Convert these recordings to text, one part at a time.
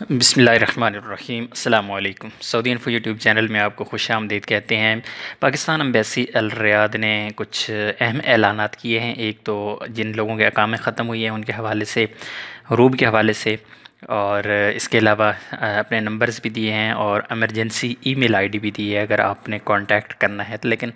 बसमीम अल्लाम Saudi info YouTube channel में आपको खुश आमदीद कहते हैं पाकिस्तान अम्बेसी अलरियाद ने कुछ अहम ऐलान किए हैं एक तो जिन लोगों के अकामें ख़त्म हुई हैं उनके हवाले से रूब के हवाले से और इसके अलावा अपने नंबर्स भी दिए हैं और एमरजेंसी ईमेल आईडी भी दी है अगर आपने कांटेक्ट करना है तो लेकिन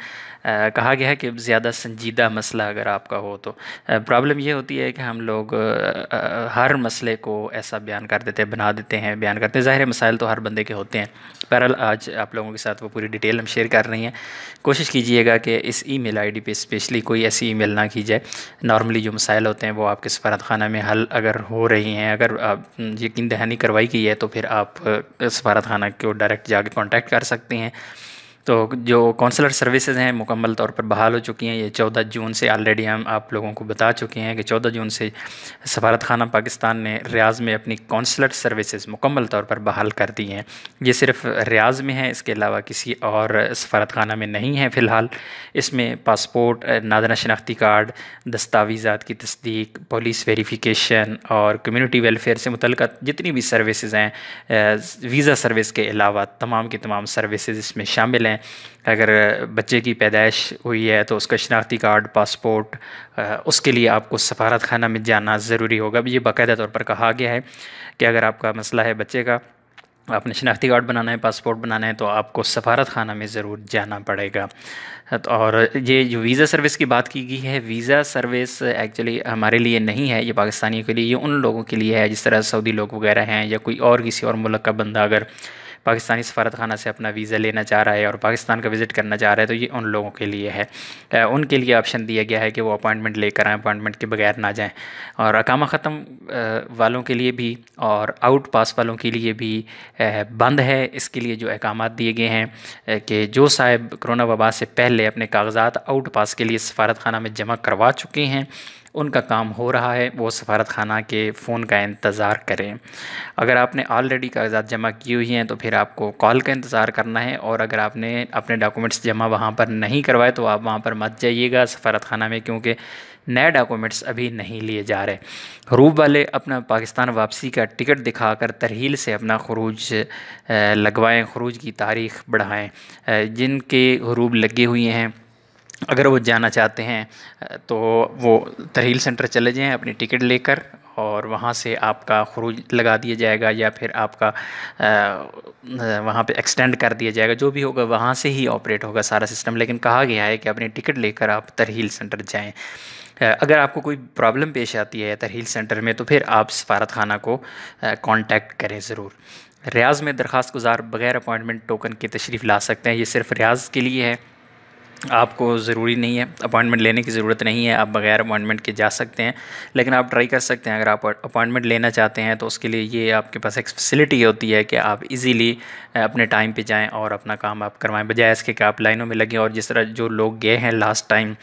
आ, कहा गया है कि ज़्यादा संजीदा मसला अगर आपका हो तो प्रॉब्लम ये होती है कि हम लोग आ, हर मसले को ऐसा बयान कर देते हैं बना देते हैं बयान करते हैं ज़ाहिर मसाइल तो हर बंदे के होते हैं बहरहाल आज आप लोगों के साथ वो पूरी डिटेल हम शेयर कर रही हैं कोशिश कीजिएगा कि इस ई मेल आई डी पर स्पेशली कोई ऐसी ई मेल ना की जाए नॉर्मली जो मसाइल होते हैं वो आपके सफारत खाना में हल अगर हो रही हैं अगर आप यकीन दहानी करवाई गई है तो फिर आप सफारत खाना को डायरेक्ट जाके कांटेक्ट कर सकते हैं तो जो कौंसलर सर्विसेज हैं मुकम्मल तौर पर बहाल हो चुकी हैं ये चौदह जून से ऑलरेडी हम आप लोगों को बता चुके हैं कि चौदह जून से सफारत खाना पाकिस्तान ने रियाज़ में अपनी कौंसलर सर्विसेज मुकम्मल तौर पर बहाल कर दी हैं ये सिर्फ रियाज़ में है इसके अलावा किसी और सफारत खाना में नहीं है फ़िलहाल इसमें पासपोर्ट नादना शनाख्ती कार्ड दस्तावीज़ा की तस्दीक पुलिस वेरीफिकेशन और कम्यूनिटी वेलफेयर से मुतल जितनी भी सर्विसज हैं वीज़ा सर्विस के अलावा तमाम की तमाम सर्विसेज इसमें शामिल हैं हैं अगर बच्चे की पैदाइश हुई है तो उसका शनाख्ती कार्ड पासपोर्ट उसके लिए आपको सफारत खाना में जाना ज़रूरी होगा ये बाकायदा तौर पर कहा गया है कि अगर आपका मसला है बच्चे का आपने शनाख्ती कार्ड बनाना है पासपोर्ट बनाना है तो आपको सफारत खाना में ज़रूर जाना पड़ेगा तो और ये जो वीज़ा सर्विस की बात की गई है वीज़ा सर्विस एक्चुअली हमारे लिए नहीं है ये पाकिस्तानियों के लिए ये उन लोगों के लिए है जिस तरह सऊदी लोग वगैरह हैं या कोई और किसी और मुल्क का बंदा अगर पाकिस्तानी सफारतखाना से अपना वीज़ा लेना चाह रहा है और पाकिस्तान का विज़िट करना चाह रहा है तो ये उन लोगों के लिए है उनके लिए ऑप्शन दिया गया है कि वो अपॉइंटमेंट लेकर आएँ अपॉइंटमेंट के बगैर ना जाएँ और अकामा ख़त्म वालों के लिए भी और आउट पास वालों के लिए भी बंद है इसके लिए जो अहकाम दिए गए हैं कि जो साहब करोना वबा से पहले अपने कागजात आउट पास के लिए सफारत खाना में जमा करवा चुके हैं उनका काम हो रहा है वो सफारत खाना के फ़ोन का इंतज़ार करें अगर आपने ऑलरेडी कागजात जमा किए हुई हैं तो फिर आपको कॉल का इंतज़ार करना है और अगर आपने अपने डॉक्यूमेंट्स जमा वहाँ पर नहीं करवाए तो आप वहाँ पर मत जाइएगा सफारत खाना में क्योंकि नए डॉक्यूमेंट्स अभी नहीं लिए जा रहे रूब वाले अपना पाकिस्तान वापसी का टिकट दिखाकर तरहील से अपना खरूज लगवाएं खरूज की तारीख बढ़ाएं जिनके रूब लगे हुए हैं अगर वो जाना चाहते हैं तो वो तहरील सेंटर चले जाएँ अपनी टिकट लेकर और वहाँ से आपका खरूज लगा दिया जाएगा या फिर आपका वहाँ पे एक्सटेंड कर दिया जाएगा जो भी होगा वहाँ से ही ऑपरेट होगा सारा सिस्टम लेकिन कहा गया है कि अपनी टिकट लेकर आप तरहील सेंटर जाएँ अगर आपको कोई प्रॉब्लम पेश आती है तरहील सेंटर में तो फिर आप सफारत खाना को कांटेक्ट करें ज़रूर रियाज़ में दरख्वास्त गुजार बगैर अपॉइंटमेंट टोकन की तशरीफ़ ला सकते हैं ये सिर्फ रियाज़ के लिए है आपको ज़रूरी नहीं है अपॉइंटमेंट लेने की ज़रूरत नहीं है आप बगैर अपॉइंटमेंट के जा सकते हैं लेकिन आप ट्राई कर सकते हैं अगर आप अपॉइंटमेंट लेना चाहते हैं तो उसके लिए ये आपके पास एक फैसिलिटी होती है कि आप इजीली अपने टाइम पे जाएं और अपना काम आप करवाएं बजाय इसके कि आप लाइनों में लगें और जिस तरह जो लोग गए हैं लास्ट टाइम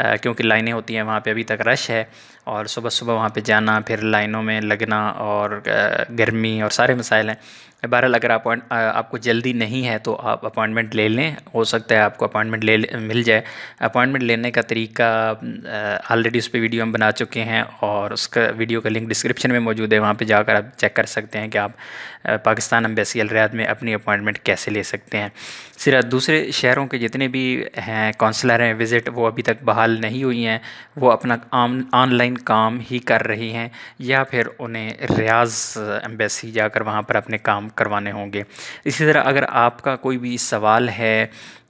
क्योंकि लाइनें होती हैं वहाँ पर अभी तक रश है और सुबह सुबह वहाँ पर जाना फिर लाइनों में लगना और गर्मी और सारे मसाइल हैं बहरहाल अगर अपॉइंट आपको जल्दी नहीं है तो आप अपॉइंटमेंट ले लें हो सकता है आपको अपॉइंटमेंट ले मिल जाए अपॉइंटमेंट लेने का तरीका ऑलरेडी उस पर वीडियो हम बना चुके हैं और उसका वीडियो का लिंक डिस्क्रिप्शन में मौजूद है वहाँ पर जाकर आप चेक कर सकते हैं कि आप पाकिस्तान अम्बेसी अलरियात में अपनी अपॉइंटमेंट कैसे ले सकते हैं सिर्फ दूसरे शहरों के जितने भी हैं कौंसलर हैं विज़िट वो अभी तक बहाल नहीं हुई हैं वो अपना ऑनलाइन काम ही कर रही हैं या फिर उन्हें रियाज एम्बेसी जाकर वहाँ पर अपने काम करवाने होंगे इसी तरह अगर आपका कोई भी सवाल है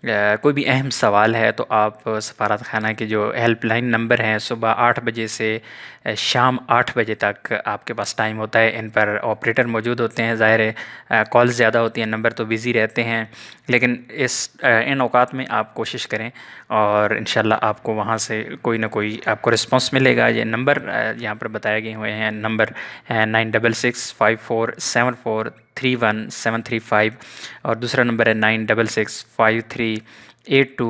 कोई भी अहम सवाल है तो आप सफारत खाना के जो हेल्पलाइन नंबर हैं सुबह आठ बजे से शाम आठ बजे तक आपके पास टाइम होता है इन पर ऑपरेटर मौजूद होते हैं ज़ाहिर है कॉल ज़्यादा होती हैं नंबर तो बिज़ी रहते हैं लेकिन इस इन अवकात में आप कोशिश करें और इन आपको वहाँ से कोई ना कोई आपको रिस्पॉन्स मिलेगा ये नंबर यहाँ पर बताए गए हुए हैं number nine double six five four seven four three one seven three five और दूसरा नंबर है nine double six five three three eight two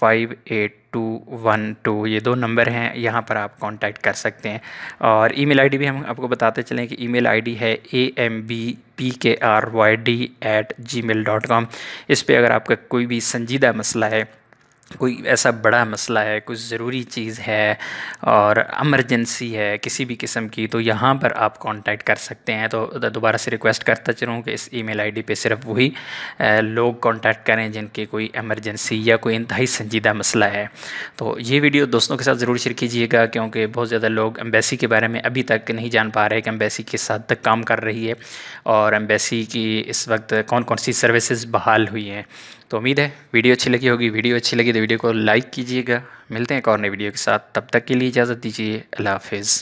five eight two one two ये दो नंबर हैं यहाँ पर आप कांटेक्ट कर सकते हैं और ईमेल आईडी भी हम आपको बताते चलें कि ईमेल आईडी है A M B P K R Y D at Gmail dot com इस पर अगर आपका कोई भी संजीदा मसला है कोई ऐसा बड़ा मसला है कुछ ज़रूरी चीज़ है और अमरजेंसी है किसी भी किस्म की तो यहाँ पर आप कांटेक्ट कर सकते हैं तो दोबारा से रिक्वेस्ट करता चलूँ कि इस ईमेल आईडी पे सिर्फ वही लोग कांटेक्ट करें जिनकी कोई एमरजेंसी या कोई इंतहाई संजीदा मसला है तो ये वीडियो दोस्तों के साथ ज़रूर शेयर कीजिएगा क्योंकि बहुत ज़्यादा लोग एम्बेसी के बारे में अभी तक नहीं जान पा रहे कि एम्बेसी किस हद तक काम कर रही है और एम्बेसी की इस वक्त कौन कौन सी सर्विसेज बहाल हुई हैं तो उम्मीद है वीडियो अच्छी लगी होगी वीडियो अच्छी लगी तो वीडियो को लाइक कीजिएगा मिलते हैं एक और नए वीडियो के साथ तब तक के लिए इजाज़त दीजिए अल्लाह हाफिज़